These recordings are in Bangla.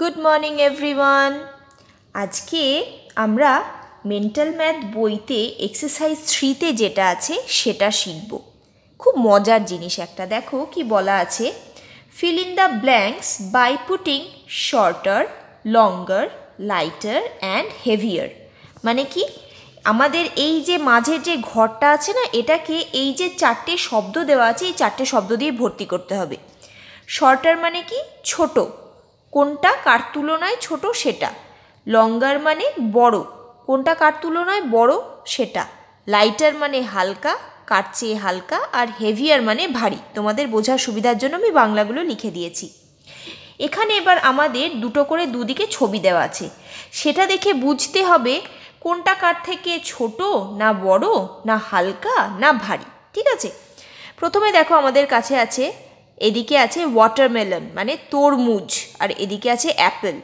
গুড মর্নিং এভরিওয়ান আজকে আমরা মেন্টাল ম্যাথ বইতে এক্সারসাইজ থ্রিতে যেটা আছে সেটা শিখব খুব মজার জিনিস একটা দেখো কি বলা আছে fill in the blanks by putting shorter longer lighter and heavier মানে কি আমাদের এই যে মাঝে যে ঘরটা আছে না এটাকে এই যে চারটে শব্দ দেওয়া আছে এই চারটে শব্দ দিয়ে ভর্তি করতে হবে শর্টার মানে কি ছোটো কোনটা কার তুলনায় ছোট সেটা লঙ্গার মানে বড় কোনটা কার তুলনায় বড় সেটা লাইটার মানে হালকা কার চেয়ে হালকা আর হেভিয়ার মানে ভারী তোমাদের বোঝার সুবিধার জন্য আমি বাংলাগুলো লিখে দিয়েছি এখানে এবার আমাদের দুটো করে দুদিকে ছবি দেওয়া আছে সেটা দেখে বুঝতে হবে কোনটা কার থেকে ছোট না বড় না হালকা না ভারী ঠিক আছে প্রথমে দেখো আমাদের কাছে আছে এদিকে আছে ওয়াটারমেলন মানে তরমুজ আর এদিকে আছে অ্যাপেল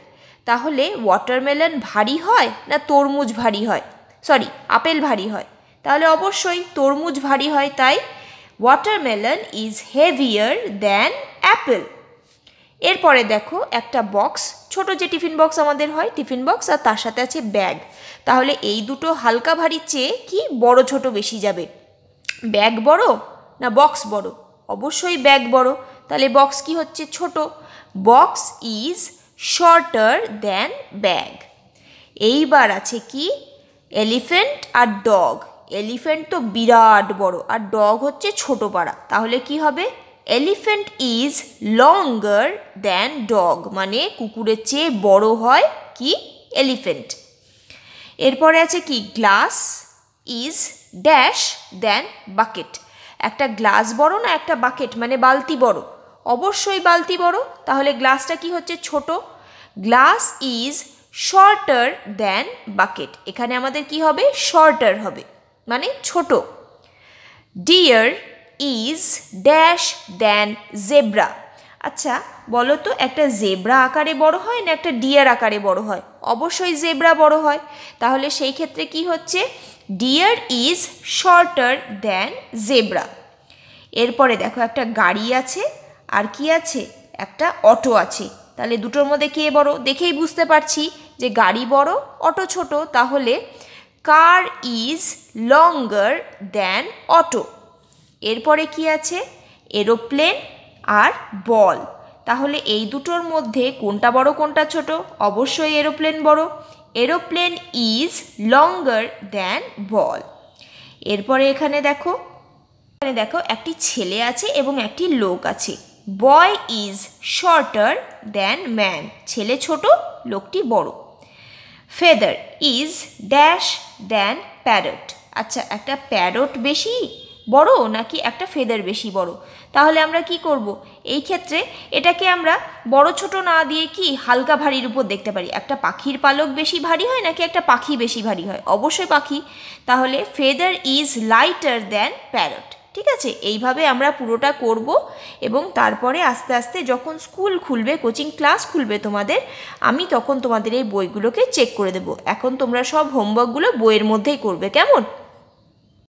তাহলে ওয়াটারমেলন ভারী হয় না তরমুজ ভারী হয় সরি আপেল ভারী হয় তাহলে অবশ্যই তরমুজ ভারী হয় তাই watermelon is heavier than apple এরপরে দেখো একটা বক্স ছোট যে টিফিন বক্স আমাদের হয় টিফিন বক্স আর তার সাথে আছে ব্যাগ তাহলে এই দুটো হালকা ভারী চেয়ে কি বড় ছোট বেশি যাবে ব্যাগ বড় না বক্স বড় অবশ্যই ব্যাগ বড় তাহলে বক্স কি হচ্ছে ছোট box is shorter than bag এইবার আছে কি এলিফেন্ট আর ডগ এলিফেন্ট তো বিরাট বড় আর ডগ হচ্ছে ছোট পাড়া তাহলে কি হবে elephant is longer than dog মানে কুকুরের চেয়ে বড় হয় কি এলিফেন্ট এরপরে আছে কি glass is dash than bucket একটা গ্লাস বড় না একটা বাকেট মানে বালতি বড় অবশ্যই বালতি বড় তাহলে গ্লাসটা কি হচ্ছে ছোট glass is shorter than bucket এখানে আমাদের কি হবে শর্টার হবে মানে ছোট deer is dash than zebra আচ্ছা বলো তো একটা জেব্রা আকারে বড় হয় না একটা ডিয়ার আকারে বড় হয় অবশ্যই জেব্রা বড় হয় তাহলে সেই ক্ষেত্রে কি হচ্ছে deer is shorter than zebra এরপরে দেখো একটা গাড়ি আছে আর কি আছে একটা অটো আছে তাহলে দুটোর মধ্যে কে বড় দেখেই বুঝতে পারছি যে গাড়ি বড় অটো ছোট তাহলে car is longer than auto এরপরে কি আছে এরোপ্লেন আর বল তাহলে এই দুটোর মধ্যে কোনটা বড় কোনটা ছোট অবশ্যই এরোপ্লেন বড় aeroplane is longer than ball এরপরে এখানে দেখো এখানে দেখো একটি ছেলে আছে এবং একটি লোক আছে boy is shorter than man ছেলে ছোট লোকটি বড় feather is dash than parrot আচ্ছা একটা প্যারট বেশি বড় নাকি একটা ফেদার বেশি বড় তাহলে আমরা কি করব এই ক্ষেত্রে এটাকে আমরা বড় ছোট না দিয়ে কি হালকা ভারীর উপর দেখতে পারি একটা পাখির পালক বেশি ভারী হয় নাকি একটা পাখি বেশি ভারী হয় অবশ্যই পাখি তাহলে feather is lighter than parrot ঠিক আছে এইভাবে আমরা পুরোটা করব এবং তারপরে আস্তে আস্তে যখন স্কুল খুলবে কোচিং ক্লাস খুলবে তোমাদের আমি তখন তোমাদের এই বইগুলোকে চেক করে দেব এখন তোমরা সব হোমওয়ার্কগুলো বইয়ের মধ্যেই করবে কেমন